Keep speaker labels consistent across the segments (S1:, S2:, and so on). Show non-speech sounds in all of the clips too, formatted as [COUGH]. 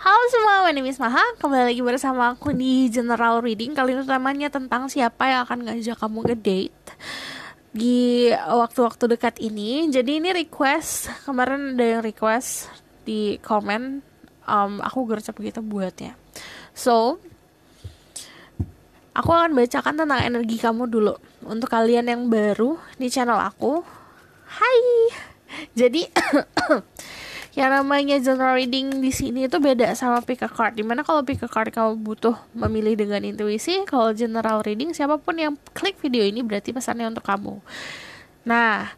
S1: Halo semua, my name is Maha Kembali lagi bersama aku di General Reading Kali ini utamanya tentang siapa yang akan ngajak kamu ke date Di waktu-waktu dekat ini Jadi ini request Kemarin ada yang request di komen um, Aku gercep gitu buatnya So Aku akan bacakan tentang energi kamu dulu Untuk kalian yang baru di channel aku Hai Jadi [COUGHS] yang namanya general reading di sini itu beda sama pick a card dimana kalau pick a card kamu butuh memilih dengan intuisi kalau general reading siapapun yang klik video ini berarti pesannya untuk kamu nah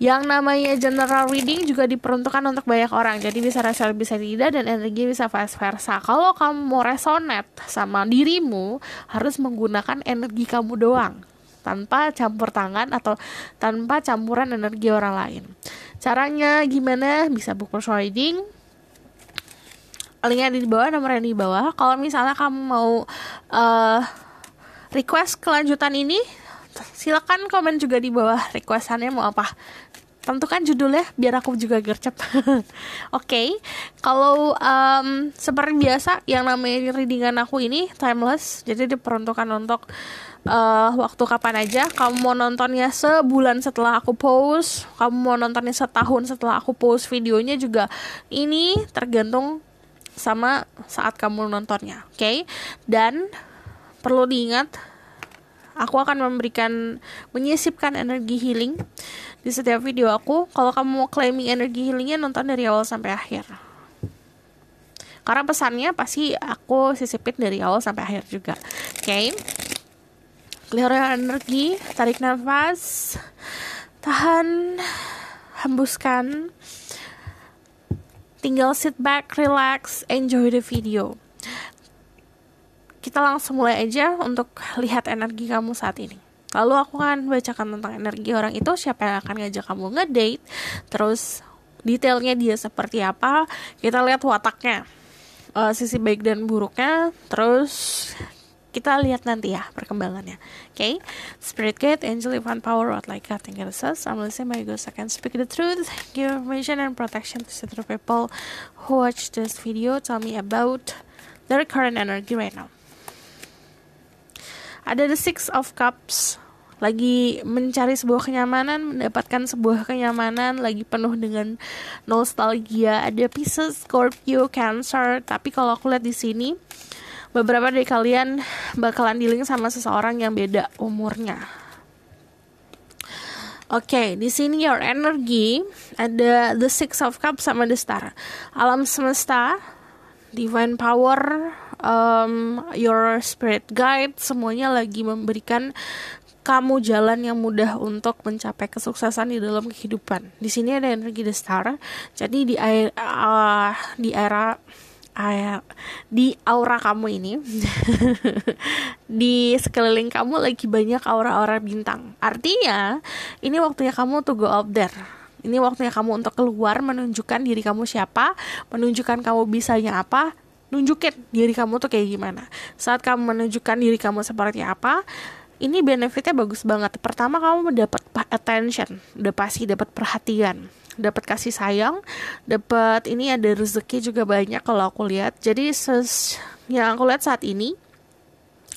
S1: yang namanya general reading juga diperuntukkan untuk banyak orang jadi bisa resel bisa tidak dan energi bisa vice versa kalau kamu mau resonate sama dirimu harus menggunakan energi kamu doang tanpa campur tangan atau tanpa campuran energi orang lain Caranya gimana? Bisa book persuading. Linknya ada di bawah, nomornya yang di bawah. Kalau misalnya kamu mau uh, request kelanjutan ini, silakan komen juga di bawah requestannya mau apa. Tentukan judulnya biar aku juga gercep. [LAUGHS] Oke, okay. kalau um, seperti biasa yang namanya readingan aku ini timeless, jadi diperuntukkan untuk uh, waktu kapan aja kamu mau nontonnya sebulan setelah aku post kamu mau nontonnya setahun setelah aku post videonya juga ini tergantung sama saat kamu nontonnya oke okay? dan perlu diingat aku akan memberikan menyisipkan energi healing di setiap video aku kalau kamu mau claiming energi healingnya nonton dari awal sampai akhir karena pesannya pasti aku sisipin dari awal sampai akhir juga oke okay? keluarkan energi tarik nafas tahan hembuskan tinggal sit back relax enjoy the video kita langsung mulai aja untuk lihat energi kamu saat ini lalu aku akan bacakan tentang energi orang itu siapa yang akan ngajak kamu ngedate terus detailnya dia seperti apa kita lihat wataknya uh, sisi baik dan buruknya terus kita lihat nanti ya perkembangannya. Okay? Spirit guide, angel, divine power, what like God and Jesus. I'm listening by God, I can speak the truth, give information and protection to certain people who watch this video. Tell me about their current energy right now. Ada the six of cups lagi mencari sebuah kenyamanan, mendapatkan sebuah kenyamanan, lagi penuh dengan nostalgia. Ada Pisces, Scorpio, Cancer. Tapi kalau aku lihat di sini, beberapa dari kalian bakalan dealing sama seseorang yang beda umurnya. Oke, okay, di sini your energy ada the six of cups sama the star. Alam semesta, divine power, um, your spirit guide, semuanya lagi memberikan kamu jalan yang mudah untuk mencapai kesuksesan di dalam kehidupan. Di sini ada energi the star. Jadi di air, uh, di era uh, di aura kamu ini [LAUGHS] di sekeliling kamu lagi banyak aura-aura bintang artinya ini waktunya kamu to go out there ini waktunya kamu untuk keluar menunjukkan diri kamu siapa menunjukkan kamu bisanya apa nunjukin diri kamu tuh kayak gimana saat kamu menunjukkan diri kamu seperti apa ini benefitnya bagus banget pertama kamu mendapat attention udah pasti dapat perhatian dapat kasih sayang dapat ini ada rezeki juga banyak kalau aku lihat jadi ses yang aku lihat saat ini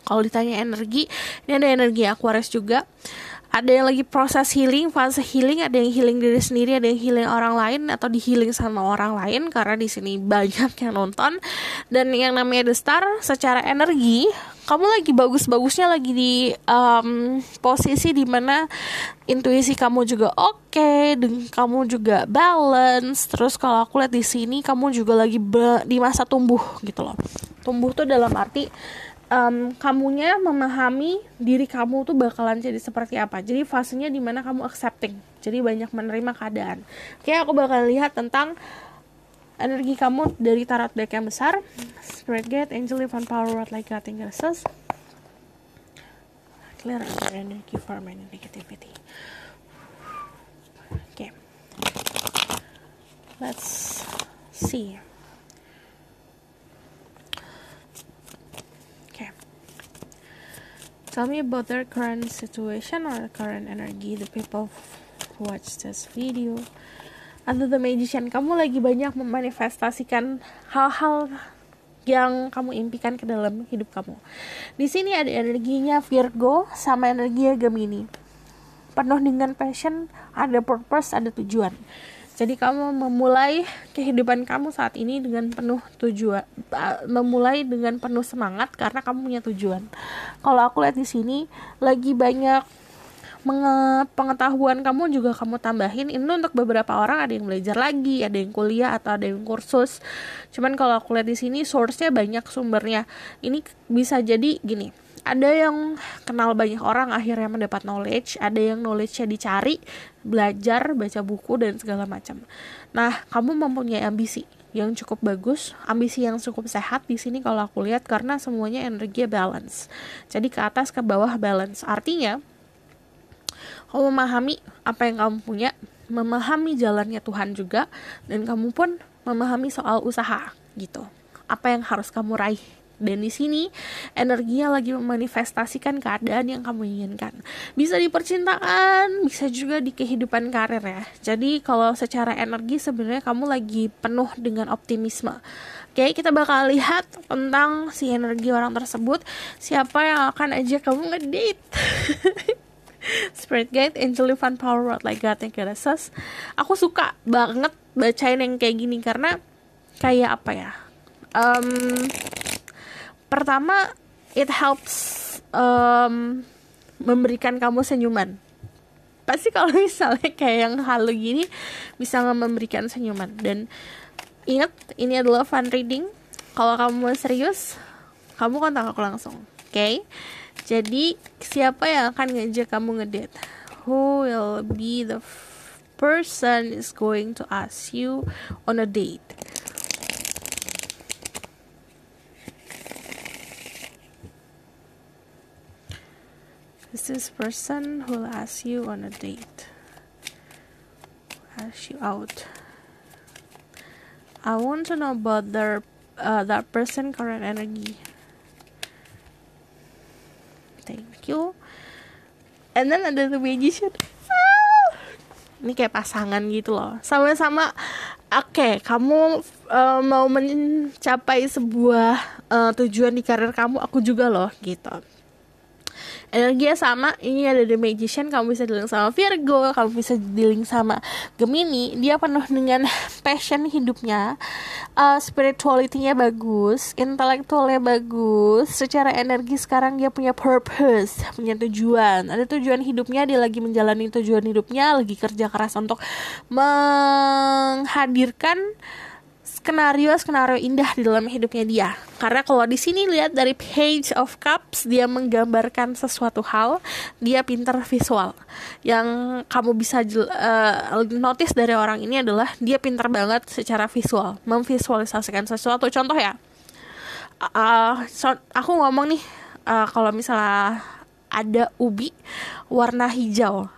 S1: kalau ditanya energi ini ada energi Aquarius juga ada yang lagi proses healing fase healing ada yang healing diri sendiri ada yang healing orang lain atau di healing sama orang lain karena di sini banyak [LAUGHS] yang nonton dan yang namanya The Star secara energi kamu lagi bagus-bagusnya lagi di um, posisi dimana intuisi kamu juga oke okay, dan kamu juga balance terus kalau aku lihat di sini kamu juga lagi di masa tumbuh gitu loh tumbuh tuh dalam arti um, kamunya memahami diri kamu tuh bakalan jadi seperti apa. Jadi fasenya dimana kamu accepting. Jadi banyak menerima keadaan. Oke, aku bakal lihat tentang energi kamu dari tarot deck yang besar. Spirit Gate, Angel Van Power, Rod Like God, Ingresses. Clear your energy for any negativity. Oke. Okay. Let's see. Tell me about their current situation or current energy, the people who watch this video. Atau the magician, kamu lagi banyak memanifestasikan hal-hal yang kamu impikan ke dalam hidup kamu. Di sini ada energinya Virgo sama energinya Gemini. Penuh dengan passion, ada purpose, ada tujuan. Jadi kamu memulai kehidupan kamu saat ini dengan penuh tujuan, ah, memulai dengan penuh semangat karena kamu punya tujuan. Kalau aku lihat di sini lagi banyak pengetahuan kamu juga kamu tambahin ini untuk beberapa orang ada yang belajar lagi ada yang kuliah atau ada yang kursus cuman kalau aku lihat di sini source-nya banyak sumbernya ini bisa jadi gini ada yang kenal banyak orang akhirnya mendapat knowledge ada yang knowledge-nya dicari belajar baca buku dan segala macam nah kamu mempunyai ambisi yang cukup bagus, ambisi yang cukup sehat di sini kalau aku lihat karena semuanya energi balance. Jadi ke atas ke bawah balance. Artinya kamu memahami apa yang kamu punya, memahami jalannya Tuhan juga dan kamu pun memahami soal usaha gitu. Apa yang harus kamu raih dan di sini energinya lagi memanifestasikan keadaan yang kamu inginkan. Bisa di percintaan, bisa juga di kehidupan karir ya. Jadi kalau secara energi sebenarnya kamu lagi penuh dengan optimisme. Oke, kita bakal lihat tentang si energi orang tersebut. Siapa yang akan aja kamu ngedate? [LAUGHS] Spirit Guide, Angel Fun Power World, Like God and Goddesses. Aku suka banget bacain yang kayak gini karena kayak apa ya? Um, pertama it helps um, memberikan kamu senyuman pasti kalau [LAUGHS] misalnya kayak yang halu gini bisa memberikan senyuman dan ingat ini adalah fun reading kalau kamu serius kamu kontak aku langsung oke okay? jadi siapa yang akan ngejak kamu ngedate who will be the person is going to ask you on a date This Is this person will ask you on a date? Ask you out. I want to know about their uh, that person current energy. Thank you. And then ada the magician. Ah! Ini kayak pasangan gitu loh. Sama-sama oke, okay, kamu uh, mau mencapai sebuah uh, tujuan di karir kamu, aku juga loh gitu energinya eh, sama ini ada The Magician kamu bisa dealing sama Virgo kamu bisa dealing sama Gemini dia penuh dengan passion hidupnya uh, spirituality-nya bagus intelektualnya bagus secara energi sekarang dia punya purpose punya tujuan ada tujuan hidupnya dia lagi menjalani tujuan hidupnya lagi kerja keras untuk menghadirkan skenario-skenario indah di dalam hidupnya dia. Karena kalau di sini lihat dari Page of Cups, dia menggambarkan sesuatu hal, dia pintar visual. Yang kamu bisa uh, notice dari orang ini adalah dia pintar banget secara visual, memvisualisasikan sesuatu. Contoh ya, uh, eh, so, aku ngomong nih, uh, kalau misalnya ada ubi warna hijau,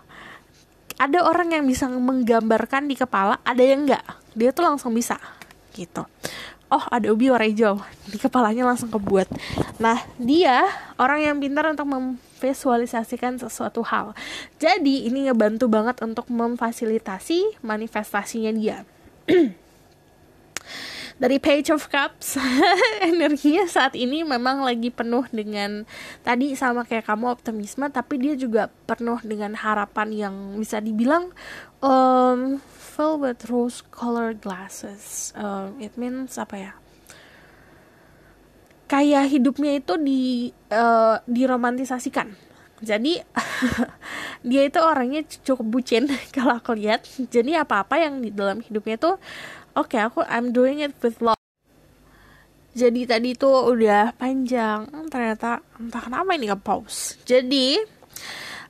S1: ada orang yang bisa menggambarkan di kepala, ada yang enggak. Dia tuh langsung bisa gitu oh ada ubi warna hijau di kepalanya langsung kebuat nah dia orang yang pintar untuk memvisualisasikan sesuatu hal jadi ini ngebantu banget untuk memfasilitasi manifestasinya dia [CLEARS THROAT] dari Page of Cups [LAUGHS] energinya saat ini memang lagi penuh dengan tadi sama kayak kamu optimisme tapi dia juga penuh dengan harapan yang bisa dibilang um, travel with rose-colored glasses. Uh, it means apa ya? Kayak hidupnya itu di uh, diromantisasikan. Jadi [LAUGHS] dia itu orangnya cukup bucin [LAUGHS] kalau aku lihat. Jadi apa-apa yang di dalam hidupnya itu oke okay, aku I'm doing it with love. Jadi tadi itu udah panjang ternyata entah kenapa ini ke pause. Jadi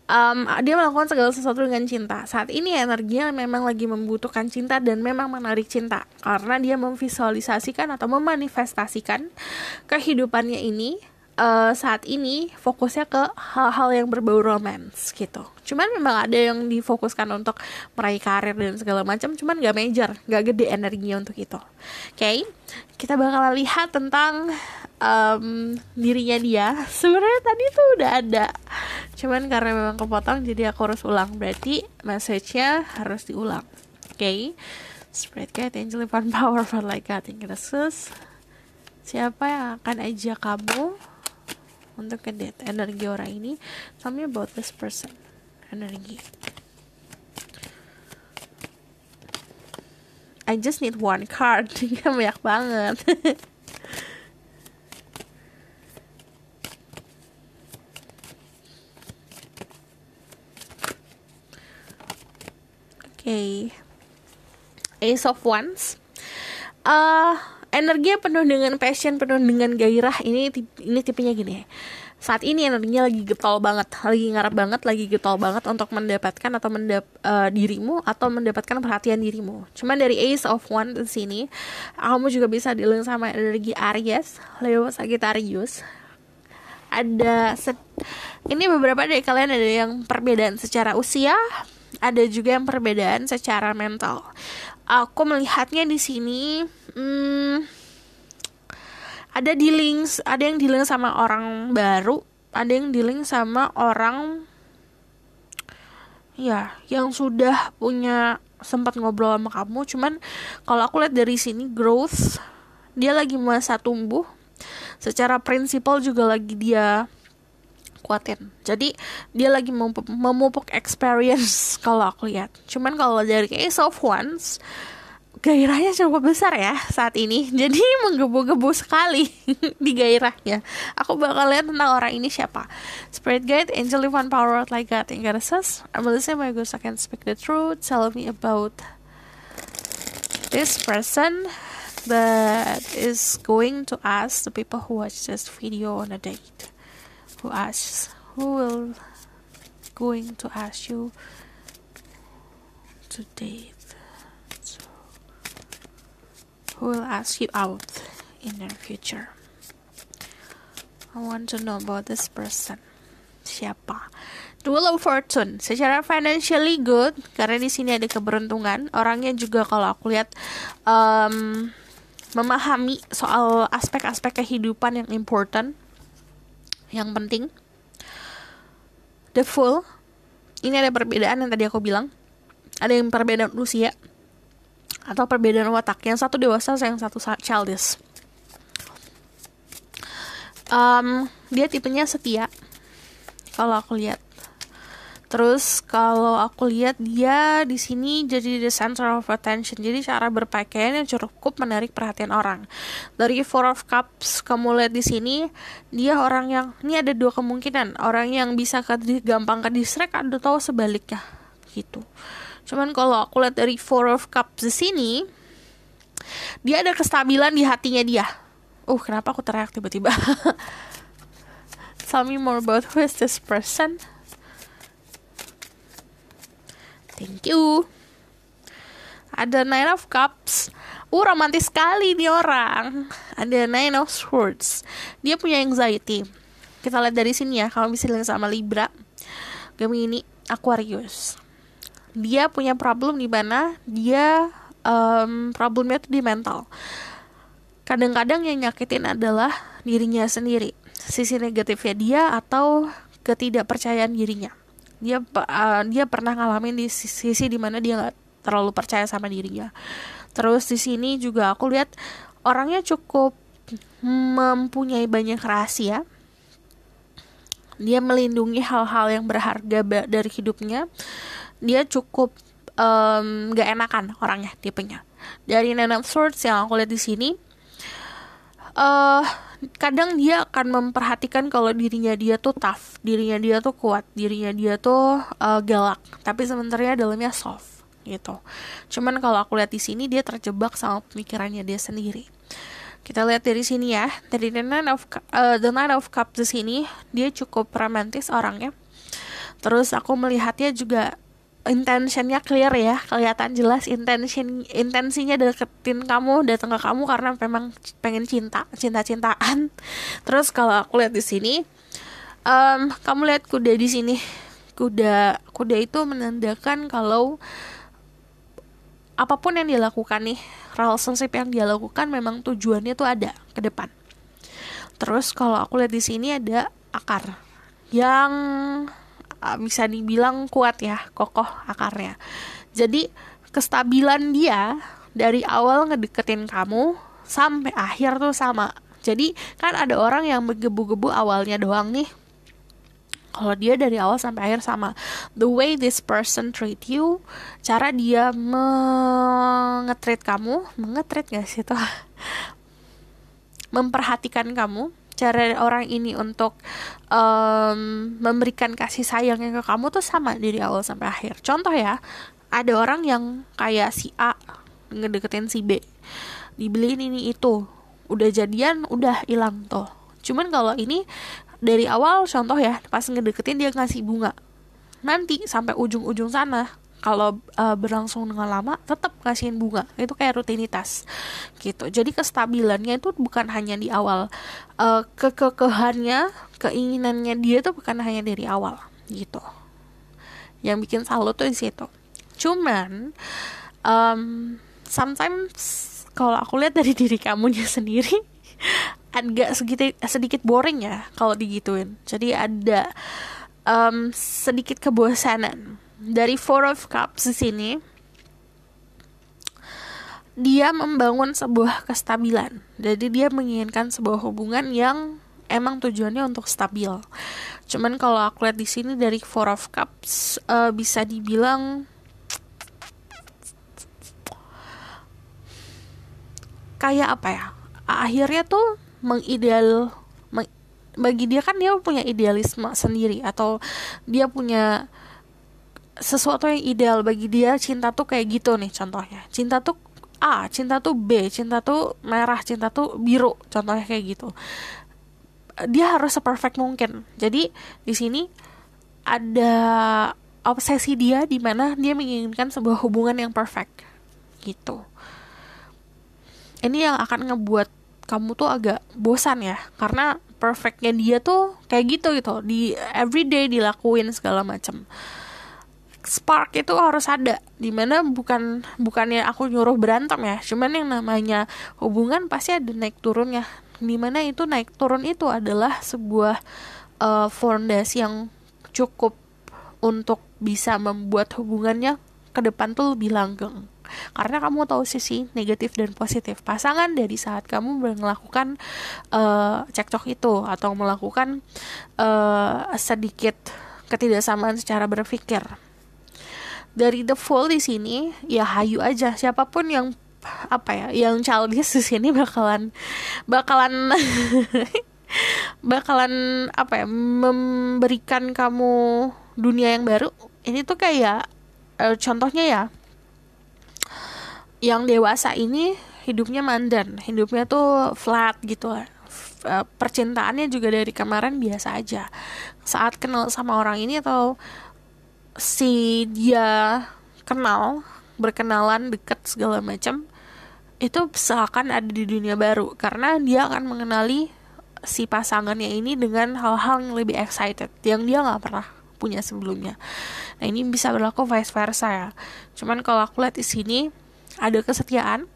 S1: um, dia melakukan segala sesuatu dengan cinta. Saat ini energinya memang lagi membutuhkan cinta dan memang menarik cinta karena dia memvisualisasikan atau memanifestasikan kehidupannya ini uh, saat ini fokusnya ke hal-hal yang berbau romance gitu. Cuman memang ada yang difokuskan untuk meraih karir dan segala macam, cuman gak major, gak gede energinya untuk itu. Oke, okay? kita bakal lihat tentang um, dirinya dia sebenarnya tadi tuh udah ada cuman karena memang kepotong jadi aku harus ulang berarti message-nya harus diulang oke okay? spread cat angel fun power for like I in Jesus siapa yang akan ajak kamu untuk ke date energi orang ini tell me about this person energi I just need one card, [LAUGHS] banyak banget. [LAUGHS] okay. Ace of Wands. Uh, energi penuh dengan passion, penuh dengan gairah. Ini ini tipenya gini. Ya. Saat ini energinya lagi getol banget, lagi ngarep banget, lagi getol banget untuk mendapatkan atau mendap uh, dirimu atau mendapatkan perhatian dirimu. Cuman dari Ace of Wands di sini, kamu juga bisa dealing sama energi Aries, Leo, Sagittarius. Ada set ini beberapa dari kalian ada yang perbedaan secara usia, ada juga yang perbedaan secara mental. Aku melihatnya di sini hmm, ada links, ada yang di link sama orang baru, ada yang di link sama orang ya yang sudah punya sempat ngobrol sama kamu cuman kalau aku lihat dari sini growth dia lagi masa tumbuh secara prinsipal juga lagi dia kuatin jadi dia lagi memupuk, memupuk experience [LAUGHS] kalau aku lihat cuman kalau dari Ace of Wands gairahnya cukup besar ya saat ini [LAUGHS] jadi menggebu-gebu sekali [LAUGHS] di gairahnya aku bakal lihat tentang orang ini siapa spirit guide angel One power like God and goddesses I'm listening my ghost I can speak the truth tell me about this person that is going to ask the people who watch this video on a date Who ask who will going to ask you to date so, who will ask you out in the future I want to know about this person siapa will of Fortune secara financially good karena di sini ada keberuntungan orangnya juga kalau aku lihat um, memahami soal aspek-aspek kehidupan yang important yang penting the full ini ada perbedaan yang tadi aku bilang ada yang perbedaan usia atau perbedaan watak yang satu dewasa yang satu childish um, dia tipenya setia kalau aku lihat Terus kalau aku lihat dia di sini jadi the center of attention. Jadi cara berpakaian yang cukup menarik perhatian orang. Dari Four of Cups kamu lihat di sini dia orang yang ini ada dua kemungkinan orang yang bisa ke, gampang ke distract atau sebaliknya gitu. Cuman kalau aku lihat dari Four of Cups di sini dia ada kestabilan di hatinya dia. Uh, kenapa aku teriak tiba-tiba? [LAUGHS] Tell me more about who is this person? Thank you. Ada Nine of Cups. Uh, romantis sekali nih orang. Ada Nine of Swords. Dia punya anxiety. Kita lihat dari sini ya. Kalau misalnya sama Libra, Gemini, Aquarius. Dia punya problem di mana dia um, problemnya tuh di mental. Kadang-kadang yang nyakitin adalah dirinya sendiri, sisi negatifnya dia atau ketidakpercayaan dirinya dia uh, dia pernah ngalamin di sisi dimana dia nggak terlalu percaya sama dirinya terus di sini juga aku lihat orangnya cukup mempunyai banyak rahasia dia melindungi hal-hal yang berharga dari hidupnya dia cukup um, enakan orangnya tipenya dari Nine of Swords yang aku lihat di sini uh, kadang dia akan memperhatikan kalau dirinya dia tuh tough, dirinya dia tuh kuat, dirinya dia tuh uh, galak, tapi sebenarnya dalamnya soft gitu. Cuman kalau aku lihat di sini dia terjebak sama pemikirannya dia sendiri. Kita lihat dari sini ya, dari The Nine of, uh, The Nine of Cups di sini dia cukup romantis orangnya. Terus aku melihatnya juga intentionnya clear ya kelihatan jelas intention intensinya deketin kamu datang ke kamu karena memang pengen cinta cinta cintaan terus kalau aku lihat di sini um, kamu lihat kuda di sini kuda kuda itu menandakan kalau apapun yang dilakukan nih relationship yang dia lakukan memang tujuannya tuh ada ke depan terus kalau aku lihat di sini ada akar yang Ah, bisa dibilang kuat ya, kokoh akarnya. Jadi kestabilan dia dari awal ngedeketin kamu sampai akhir tuh sama. Jadi kan ada orang yang menggebu-gebu awalnya doang nih. Kalau dia dari awal sampai akhir sama. The way this person treat you, cara dia mengetreat kamu, mengetreat gak sih itu, [LAUGHS] Memperhatikan kamu, cara orang ini untuk um, memberikan kasih sayangnya ke kamu tuh sama dari awal sampai akhir. Contoh ya, ada orang yang kayak si A ngedeketin si B, dibeliin ini itu, udah jadian udah hilang tuh. Cuman kalau ini dari awal contoh ya, pas ngedeketin dia ngasih bunga. Nanti sampai ujung-ujung sana kalau uh, berlangsung dengan lama tetap kasihin bunga itu kayak rutinitas gitu jadi kestabilannya itu bukan hanya di awal uh, kekekehannya keinginannya dia itu bukan hanya dari awal gitu yang bikin salut tuh di situ cuman um, sometimes kalau aku lihat dari [LAUGHS] diri kamunya sendiri agak sedikit sedikit boring ya kalau digituin jadi ada um, sedikit kebosanan dari Four of Cups di sini dia membangun sebuah kestabilan. Jadi dia menginginkan sebuah hubungan yang emang tujuannya untuk stabil. Cuman kalau aku lihat di sini dari Four of Cups uh, bisa dibilang kayak apa ya? Akhirnya tuh mengideal bagi dia kan dia punya idealisme sendiri atau dia punya sesuatu yang ideal bagi dia cinta tuh kayak gitu nih contohnya cinta tuh A cinta tuh B cinta tuh merah cinta tuh biru contohnya kayak gitu dia harus seperfect mungkin jadi di sini ada obsesi dia di mana dia menginginkan sebuah hubungan yang perfect gitu ini yang akan ngebuat kamu tuh agak bosan ya karena perfectnya dia tuh kayak gitu gitu di everyday dilakuin segala macam spark itu harus ada dimana bukan bukannya aku nyuruh berantem ya cuman yang namanya hubungan pasti ada naik turun ya dimana itu naik turun itu adalah sebuah uh, fondasi yang cukup untuk bisa membuat hubungannya ke depan tuh lebih langgeng karena kamu tahu sisi negatif dan positif pasangan dari saat kamu melakukan uh, cekcok itu atau melakukan uh, sedikit ketidaksamaan secara berpikir dari The Fall di sini ya hayu aja siapapun yang apa ya yang childish di sini bakalan bakalan [LAUGHS] bakalan apa ya memberikan kamu dunia yang baru ini tuh kayak ya contohnya ya yang dewasa ini hidupnya mandan hidupnya tuh flat gitu eh, percintaannya juga dari kemarin biasa aja saat kenal sama orang ini atau si dia kenal berkenalan dekat segala macam itu seakan ada di dunia baru karena dia akan mengenali si pasangannya ini dengan hal-hal yang lebih excited yang dia nggak pernah punya sebelumnya. Nah ini bisa berlaku vice versa ya. Cuman kalau aku lihat di sini ada kesetiaan.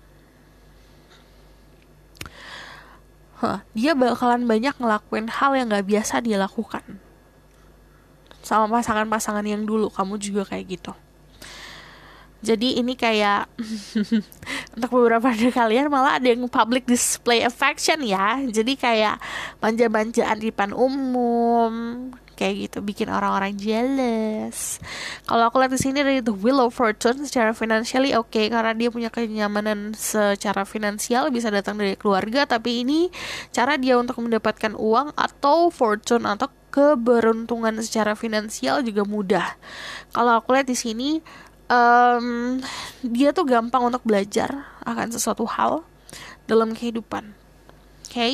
S1: Huh, dia bakalan banyak ngelakuin hal yang nggak biasa dia lakukan sama pasangan-pasangan yang dulu kamu juga kayak gitu jadi ini kayak [LAUGHS] untuk beberapa dari kalian malah ada yang public display affection ya jadi kayak manja-manjaan di depan umum kayak gitu bikin orang-orang jealous kalau aku lihat di sini dari the wheel of fortune secara financially oke okay, karena dia punya kenyamanan secara finansial bisa datang dari keluarga tapi ini cara dia untuk mendapatkan uang atau fortune atau keberuntungan secara finansial juga mudah. Kalau aku lihat di sini, um, dia tuh gampang untuk belajar akan sesuatu hal dalam kehidupan. Oke, okay?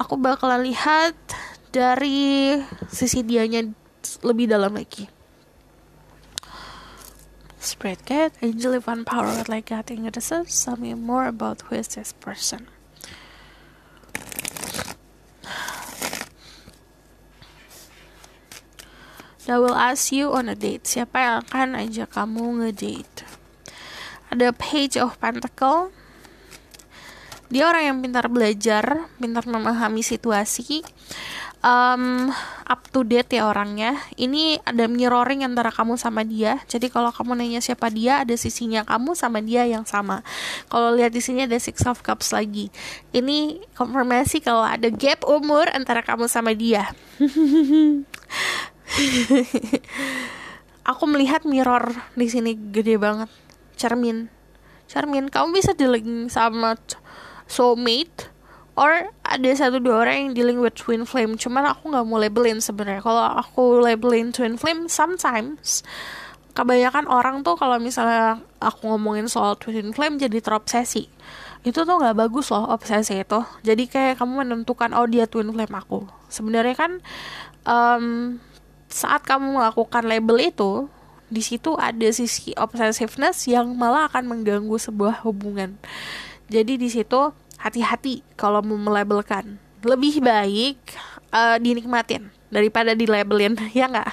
S1: aku bakalan lihat dari sisi dianya lebih dalam lagi. Spread cat, Angel Evan Power, like that think it is Tell more about who is this person. that will ask you on a date. Siapa yang akan ajak kamu ngedate? Ada Page of Pentacle. Dia orang yang pintar belajar, pintar memahami situasi, um, up to date ya orangnya. Ini ada mirroring antara kamu sama dia. Jadi kalau kamu nanya siapa dia, ada sisinya kamu sama dia yang sama. Kalau lihat di sini ada Six of Cups lagi. Ini konfirmasi kalau ada gap umur antara kamu sama dia. [LAUGHS] [LAUGHS] aku melihat mirror di sini gede banget cermin cermin kamu bisa dealing sama soulmate or ada satu dua orang yang dealing with twin flame cuman aku nggak mau labelin sebenarnya kalau aku labelin twin flame sometimes kebanyakan orang tuh kalau misalnya aku ngomongin soal twin flame jadi terobsesi itu tuh nggak bagus loh obsesi itu jadi kayak kamu menentukan oh dia twin flame aku sebenarnya kan um, saat kamu melakukan label itu di situ ada sisi obsessiveness yang malah akan mengganggu sebuah hubungan jadi di situ hati-hati kalau mau melabelkan lebih baik uh, dinikmatin daripada dilabelin [LAUGHS] ya nggak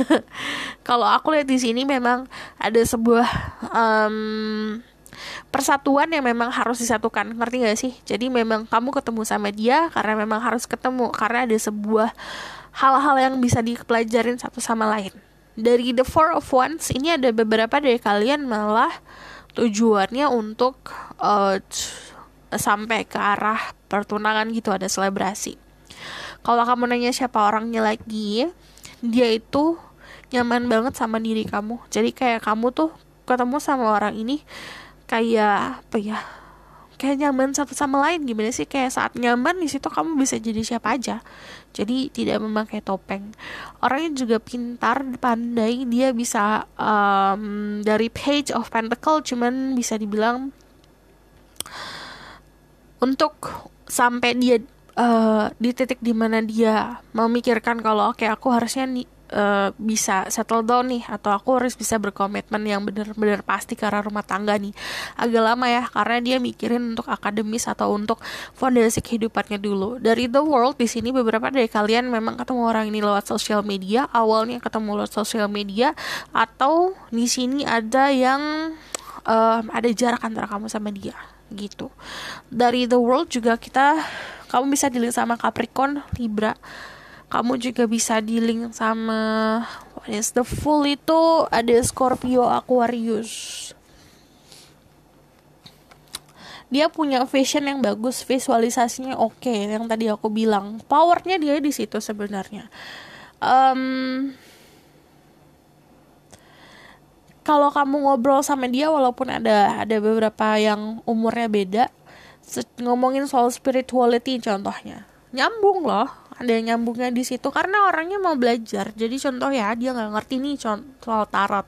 S1: [LAUGHS] kalau aku lihat di sini memang ada sebuah um, persatuan yang memang harus disatukan ngerti gak sih jadi memang kamu ketemu sama dia karena memang harus ketemu karena ada sebuah hal-hal yang bisa dipelajarin satu sama lain. Dari The Four of ones ini ada beberapa dari kalian malah tujuannya untuk uh, sampai ke arah pertunangan gitu ada selebrasi. Kalau kamu nanya siapa orangnya lagi, dia itu nyaman banget sama diri kamu. Jadi kayak kamu tuh ketemu sama orang ini kayak apa ya? Kayak nyaman satu sama lain gimana sih? Kayak saat nyaman di situ kamu bisa jadi siapa aja jadi tidak memakai topeng. Orangnya juga pintar, pandai, dia bisa um, dari Page of Pentacle cuman bisa dibilang untuk sampai dia uh, di titik dimana dia memikirkan kalau oke okay, aku harusnya ni uh, bisa settle down nih atau aku harus bisa berkomitmen yang bener-bener pasti karena rumah tangga nih agak lama ya karena dia mikirin untuk akademis atau untuk fondasi kehidupannya dulu dari the world di sini beberapa dari kalian memang ketemu orang ini lewat sosial media awalnya ketemu lewat sosial media atau di sini ada yang uh, ada jarak antara kamu sama dia gitu dari the world juga kita kamu bisa dilihat sama Capricorn Libra kamu juga bisa dealing sama what is the full itu ada Scorpio Aquarius dia punya vision yang bagus visualisasinya oke okay, yang tadi aku bilang powernya dia di situ sebenarnya um, kalau kamu ngobrol sama dia walaupun ada ada beberapa yang umurnya beda ngomongin soal spirituality contohnya nyambung loh ada nyambungnya di situ karena orangnya mau belajar jadi contoh ya dia nggak ngerti nih contoh tarot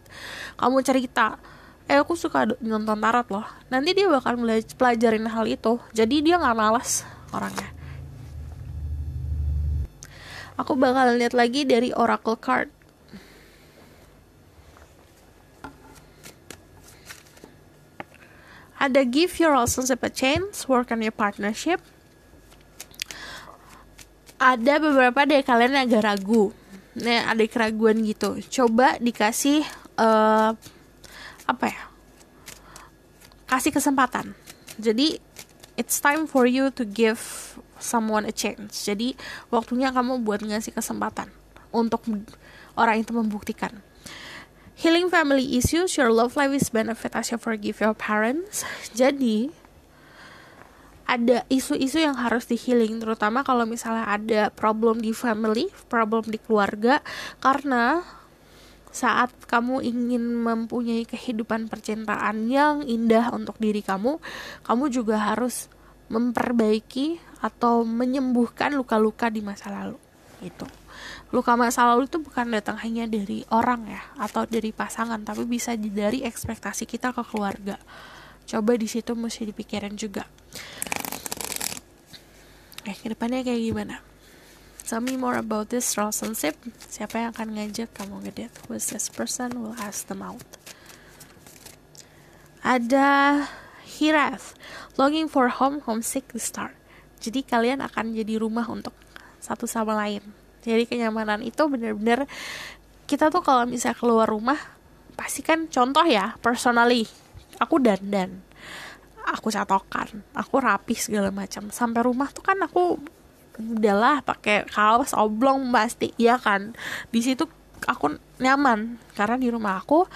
S1: kamu cerita eh aku suka nonton tarot loh nanti dia bakal pelajarin hal itu jadi dia nggak malas orangnya aku bakal lihat lagi dari oracle card ada give your relationships a chance work on your partnership ada beberapa dari kalian yang agak ragu nih ada keraguan gitu coba dikasih uh, apa ya kasih kesempatan jadi it's time for you to give someone a chance jadi waktunya kamu buat ngasih kesempatan untuk orang itu membuktikan healing family issues your love life is benefit as you forgive your parents jadi ada isu-isu yang harus di healing terutama kalau misalnya ada problem di family, problem di keluarga karena saat kamu ingin mempunyai kehidupan percintaan yang indah untuk diri kamu, kamu juga harus memperbaiki atau menyembuhkan luka-luka di masa lalu. Gitu. Luka masa lalu itu bukan datang hanya dari orang ya atau dari pasangan, tapi bisa dari ekspektasi kita ke keluarga. Coba di situ mesti dipikirin juga okay, eh, kedepannya kayak gimana tell me more about this relationship siapa yang akan ngajak kamu ngedit? who is this person will ask them out ada Hiraf, longing for home homesick the start. jadi kalian akan jadi rumah untuk satu sama lain jadi kenyamanan itu benar-benar kita tuh kalau misalnya keluar rumah pasti kan contoh ya personally aku dandan aku catokan aku rapi segala macam sampai rumah tuh kan aku udahlah pakai kaos oblong pasti ya kan di situ aku nyaman karena di rumah aku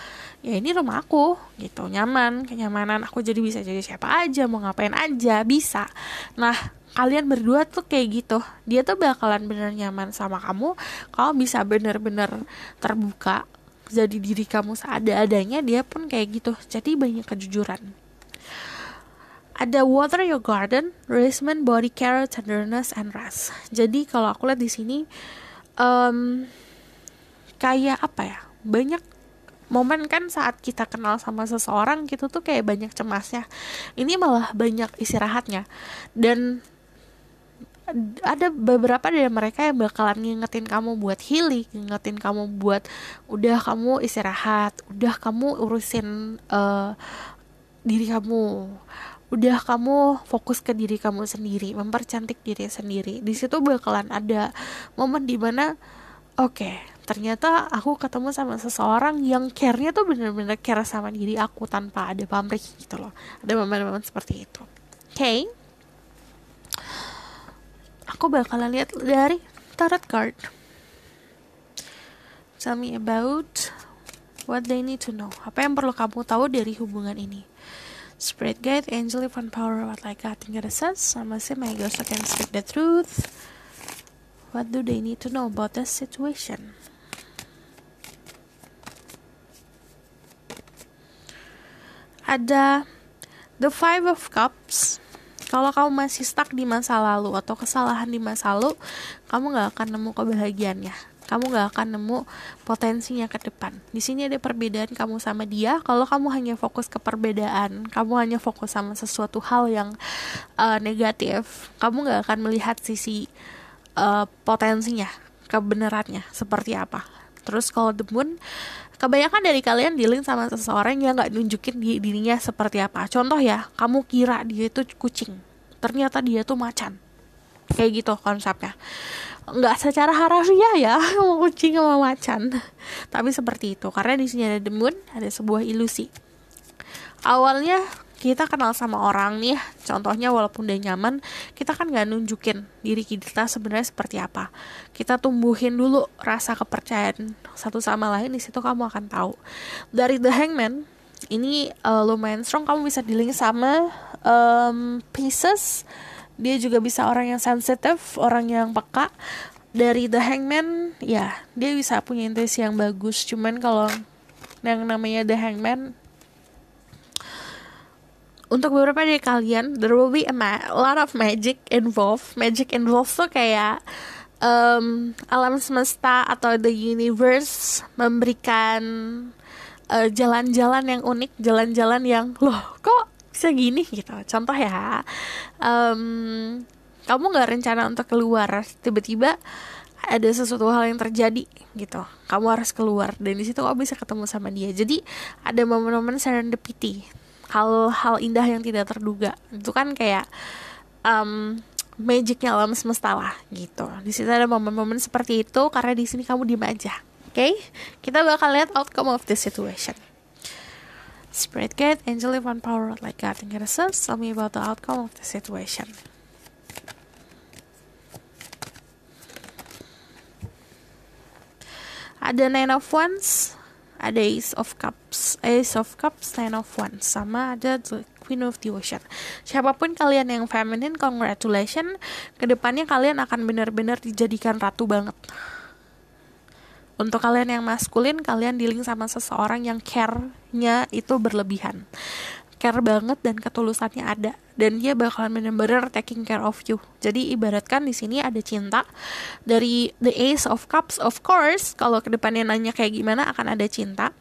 S1: ya ini rumah aku gitu nyaman kenyamanan aku jadi bisa jadi siapa aja mau ngapain aja bisa nah kalian berdua tuh kayak gitu dia tuh bakalan bener nyaman sama kamu kalau bisa bener-bener terbuka jadi diri kamu seada-adanya dia pun kayak gitu jadi banyak kejujuran ada water your garden, nourishment, body care, tenderness, and rest. Jadi kalau aku lihat di sini um, kayak apa ya? Banyak momen kan saat kita kenal sama seseorang gitu tuh kayak banyak cemasnya. Ini malah banyak istirahatnya. Dan ada beberapa dari mereka yang bakalan ngingetin kamu buat healing, ngingetin kamu buat udah kamu istirahat, udah kamu urusin uh, diri kamu udah kamu fokus ke diri kamu sendiri mempercantik diri sendiri di situ bakalan ada momen dimana oke okay, ternyata aku ketemu sama seseorang yang care-nya tuh bener-bener care sama diri aku tanpa ada pamrih gitu loh ada momen-momen seperti itu oke okay. aku bakalan lihat dari tarot card tell me about what they need to know. Apa yang perlu kamu tahu dari hubungan ini? Spirit Guide, Angel, Fun Power, What Like Cutting Goddesses, sama si My Ghost Can Speak The Truth. What do they need to know about the situation? Ada The Five of Cups. Kalau kamu masih stuck di masa lalu atau kesalahan di masa lalu, kamu nggak akan nemu kebahagiaannya kamu gak akan nemu potensinya ke depan di sini ada perbedaan kamu sama dia kalau kamu hanya fokus ke perbedaan kamu hanya fokus sama sesuatu hal yang uh, negatif kamu gak akan melihat sisi uh, potensinya kebenarannya seperti apa terus kalau moon, kebanyakan dari kalian dealing sama seseorang yang gak nunjukin dirinya seperti apa contoh ya kamu kira dia itu kucing ternyata dia tuh macan kayak gitu konsepnya nggak secara harafiah ya [LAUGHS] mau kucing sama macan tapi seperti itu karena di sini ada the moon ada sebuah ilusi awalnya kita kenal sama orang nih contohnya walaupun udah nyaman kita kan nggak nunjukin diri kita sebenarnya seperti apa kita tumbuhin dulu rasa kepercayaan satu sama lain di situ kamu akan tahu dari the hangman ini uh, lumayan strong kamu bisa dealing sama um, pieces dia juga bisa orang yang sensitif orang yang peka dari The Hangman ya dia bisa punya intuisi yang bagus cuman kalau yang namanya The Hangman untuk beberapa dari kalian there will be a, ma- lot of magic involved magic involved tuh kayak um, alam semesta atau the universe memberikan uh, jalan-jalan yang unik jalan-jalan yang loh kok segini gitu contoh ya um, kamu nggak rencana untuk keluar tiba-tiba ada sesuatu hal yang terjadi gitu kamu harus keluar dan di situ kamu bisa ketemu sama dia jadi ada momen-momen serendipity hal-hal indah yang tidak terduga itu kan kayak um, magicnya alam semesta lah gitu di situ ada momen-momen seperti itu karena di sini kamu diem aja oke okay? kita bakal lihat outcome of the situation Spreadgate, Angeli One Power, like and research, tell me about the outcome of the situation. Ada Nine of Wands, ada Ace of Cups, Ace of Cups, Nine of Wands, sama ada The Queen of the Ocean. Siapapun kalian yang feminine, congratulations, kedepannya kalian akan benar-benar dijadikan ratu banget. Untuk kalian yang maskulin, kalian dealing sama seseorang yang care-nya itu berlebihan. Care banget dan ketulusannya ada. Dan dia bakalan bener-bener taking care of you. Jadi ibaratkan di sini ada cinta dari the ace of cups of course. Kalau kedepannya nanya kayak gimana akan ada cinta.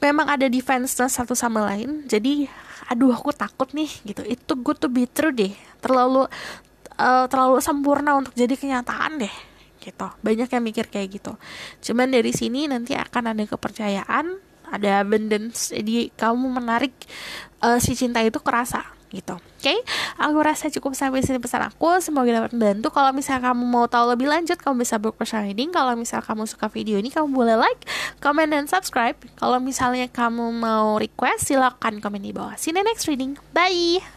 S1: Memang ada defense satu sama lain. Jadi aduh aku takut nih gitu. Itu good to be true deh. Terlalu uh, terlalu sempurna untuk jadi kenyataan deh gitu banyak yang mikir kayak gitu cuman dari sini nanti akan ada kepercayaan ada abundance jadi kamu menarik uh, si cinta itu kerasa gitu oke okay? aku rasa cukup sampai sini pesan aku semoga dapat membantu kalau misal kamu mau tahu lebih lanjut kamu bisa book personal reading kalau misal kamu suka video ini kamu boleh like comment dan subscribe kalau misalnya kamu mau request silahkan komen di bawah see you next reading bye